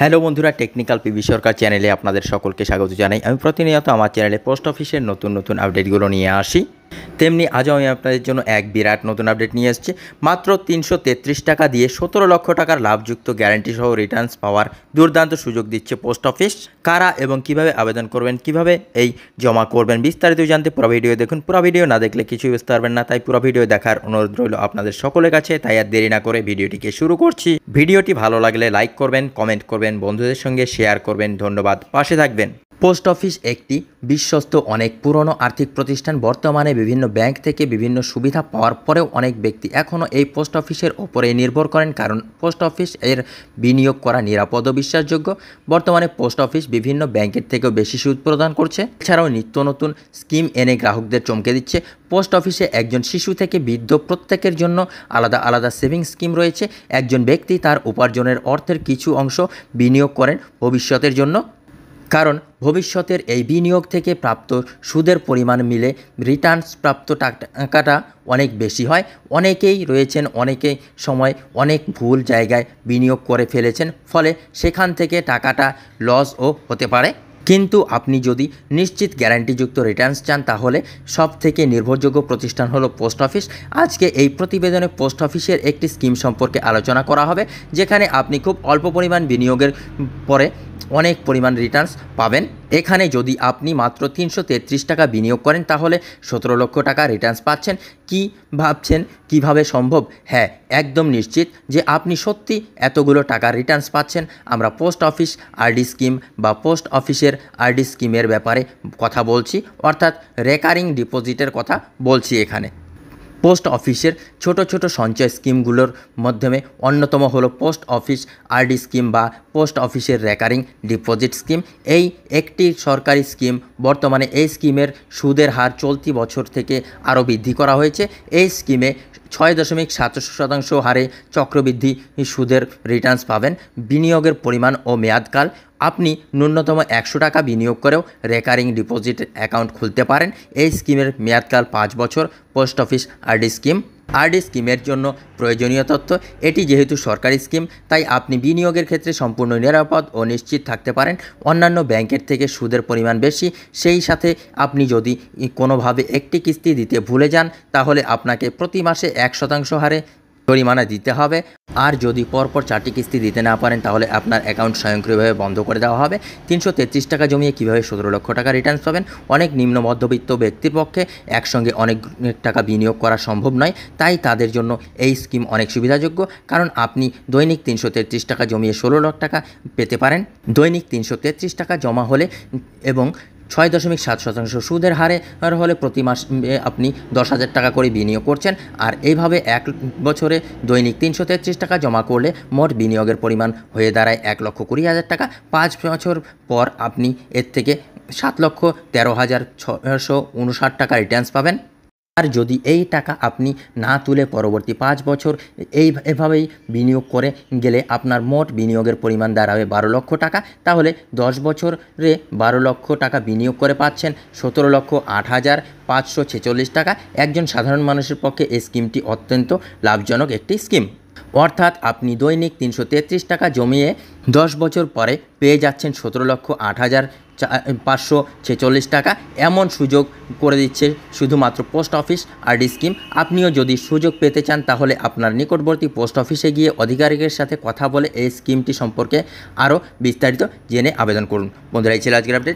hello বন্ধুরা technical PB সরকার চ্যানেলে আপনাদের সকলকে স্বাগত জানাই আমি প্রতিনিয়ত আমার চ্যানেলে পোস্ট অফিসের নতুন নতুন আপডেটগুলো নিয়ে আসি তেমনি আজও আমি আপনাদের জন্য এক বিরাট নতুন আপডেট নিয়ে এসেছি মাত্র তিনশো টাকা দিয়ে সতেরো লক্ষ টাকার লাভযুক্ত গ্যারান্টি সহ রিটার্নস পাওয়ার দুর্দান্ত সুযোগ দিচ্ছে পোস্ট অফিস কারা এবং কিভাবে আবেদন করবেন কিভাবে এই জমা করবেন বিস্তারিত জানতে পুরো ভিডিও দেখুন পুরো ভিডিও না দেখলে কিছুই বুঝতে পারবেন না তাই পুরো ভিডিও দেখার অনুরোধ রইল আপনাদের সকলের কাছে তাই আর দেরি না করে ভিডিওটিকে শুরু করছি ভিডিওটি ভালো লাগলে লাইক করবেন কমেন্ট করবেন বন্ধুদের সঙ্গে শেয়ার করবেন ধন্যবাদ পাশে থাকবেন পোস্ট অফিস একটি বিশ্বস্ত অনেক পুরনো আর্থিক প্রতিষ্ঠান বর্তমানে বিভিন্ন ব্যাংক থেকে বিভিন্ন সুবিধা পাওয়ার পরেও অনেক ব্যক্তি এখনও এই পোস্ট অফিসের ওপরে নির্ভর করেন কারণ পোস্ট অফিস এর বিনিয়োগ করা নিরাপদ ও বিশ্বাসযোগ্য বর্তমানে পোস্ট অফিস বিভিন্ন ব্যাংকের থেকেও বেশি সুদ প্রদান করছে এছাড়াও নিত্য নতুন স্কিম এনে গ্রাহকদের চমকে দিচ্ছে পোস্ট অফিসে একজন শিশু থেকে বৃদ্ধ প্রত্যেকের জন্য আলাদা আলাদা সেভিংস স্কিম রয়েছে একজন ব্যক্তি তার উপার্জনের অর্থের কিছু অংশ বিনিয়োগ করেন ভবিষ্যতের জন্য কারণ ভবিষ্যতের এই বিনিয়োগ থেকে প্রাপ্ত সুদের পরিমাণ মিলে রিটার্নস প্রাপ্ত টাকাটা অনেক বেশি হয় অনেকেই রয়েছেন অনেকেই সময় অনেক ভুল জায়গায় বিনিয়োগ করে ফেলেছেন ফলে সেখান থেকে টাকাটা লসও হতে পারে কিন্তু আপনি যদি নিশ্চিত গ্যারান্টিযুক্ত রিটার্নস চান তাহলে সব থেকে নির্ভরযোগ্য প্রতিষ্ঠান হলো পোস্ট অফিস আজকে এই প্রতিবেদনে পোস্ট অফিসের একটি স্কিম সম্পর্কে আলোচনা করা হবে যেখানে আপনি খুব অল্প পরিমাণ বিনিয়োগের পরে অনেক পরিমাণ রিটার্নস পাবেন এখানে যদি আপনি মাত্র তিনশো টাকা বিনিয়োগ করেন তাহলে সতেরো লক্ষ টাকা রিটার্নস পাচ্ছেন কি ভাবছেন কিভাবে সম্ভব হ্যাঁ একদম নিশ্চিত যে আপনি সত্যি এতগুলো টাকা রিটার্নস পাচ্ছেন আমরা পোস্ট অফিস আরডি স্কিম বা পোস্ট অফিসের আরডি স্কিমের ব্যাপারে কথা বলছি অর্থাৎ রেকারিং ডিপোজিটের কথা বলছি এখানে পোস্ট অফিসের ছোট ছোট সঞ্চয় স্কিমগুলোর মাধ্যমে অন্যতম হলো পোস্ট অফিস আরডি স্কিম বা পোস্ট অফিসের রেকারিং ডিপোজিট স্কিম এই একটি সরকারি স্কিম বর্তমানে এই স্কিমের সুদের হার চলতি বছর থেকে আরও বৃদ্ধি করা হয়েছে এই স্কিমে ছয় দশমিক সাতশো শতাংশ হারে চক্রবৃদ্ধি সুদের রিটার্নস পাবেন বিনিয়োগের পরিমাণ ও মেয়াদকাল আপনি ন্যূনতম একশো টাকা বিনিয়োগ করেও রেকারিং ডিপোজিট অ্যাকাউন্ট খুলতে পারেন এই স্কিমের মেয়াদকাল পাঁচ বছর post office RD scheme RD স্কিমের জন্য প্রয়োজনীয় তথ্য এটি যেহেতু সরকারি স্কিম তাই আপনি বিনিয়োগের ক্ষেত্রে সম্পূর্ণ নিরাপদ ও নিশ্চিত থাকতে পারেন অন্যান্য ব্যাংকের থেকে সুদের পরিমাণ বেশি সেই সাথে আপনি যদি কোনোভাবে একটি কিস্তি দিতে ভুলে যান তাহলে আপনাকে প্রতি মাসে এক শতাংশ হারে জরিমানা দিতে হবে আর যদি পরপর চারটি কিস্তি দিতে না পারেন তাহলে আপনার অ্যাকাউন্ট স্বয়ংক্রিয়ভাবে বন্ধ করে দেওয়া হবে তিনশো টাকা জমিয়ে কীভাবে সতেরো লক্ষ টাকা রিটার্নস পাবেন অনেক নিম্ন মধ্যবিত্ত ব্যক্তির পক্ষে একসঙ্গে অনেক টাকা বিনিয়োগ করা সম্ভব নয় তাই তাদের জন্য এই স্কিম অনেক সুবিধাযোগ্য কারণ আপনি দৈনিক তিনশো টাকা জমিয়ে ষোলো লক্ষ টাকা পেতে পারেন দৈনিক তিনশো টাকা জমা হলে এবং ছয় দশমিক সাত শতাংশ সুদের হারে আর হলে প্রতি মাস আপনি দশ হাজার টাকা করে বিনিয়োগ করছেন আর এইভাবে এক বছরে দৈনিক তিনশো তেত্রিশ টাকা জমা করলে মোট বিনিয়োগের পরিমাণ হয়ে দাঁড়ায় এক লক্ষ কুড়ি হাজার টাকা পাঁচ বছর পর আপনি এর থেকে সাত লক্ষ তেরো হাজার ছশো উনষাট টাকা রিটার্নস পাবেন আর যদি এই টাকা আপনি না তুলে পরবর্তী পাঁচ বছর এই এভাবেই বিনিয়োগ করে গেলে আপনার মোট বিনিয়োগের পরিমাণ দাঁড়াবে বারো লক্ষ টাকা তাহলে দশ বছরে বারো লক্ষ টাকা বিনিয়োগ করে পাচ্ছেন সতেরো লক্ষ আট হাজার পাঁচশো ছেচল্লিশ টাকা একজন সাধারণ মানুষের পক্ষে এই স্কিমটি অত্যন্ত লাভজনক একটি স্কিম অর্থাৎ আপনি দৈনিক তিনশো টাকা জমিয়ে দশ বছর পরে পেয়ে যাচ্ছেন সতেরো লক্ষ আট হাজার পাঁচশো ছেচল্লিশ টাকা এমন সুযোগ করে দিচ্ছে শুধুমাত্র পোস্ট অফিস আরডি স্কিম আপনিও যদি সুযোগ পেতে চান তাহলে আপনার নিকটবর্তী পোস্ট অফিসে গিয়ে আধিকারিকের সাথে কথা বলে এই স্কিমটি সম্পর্কে আরও বিস্তারিত জেনে আবেদন করুন বন্ধুরা এই ছিল আজকের আপডেট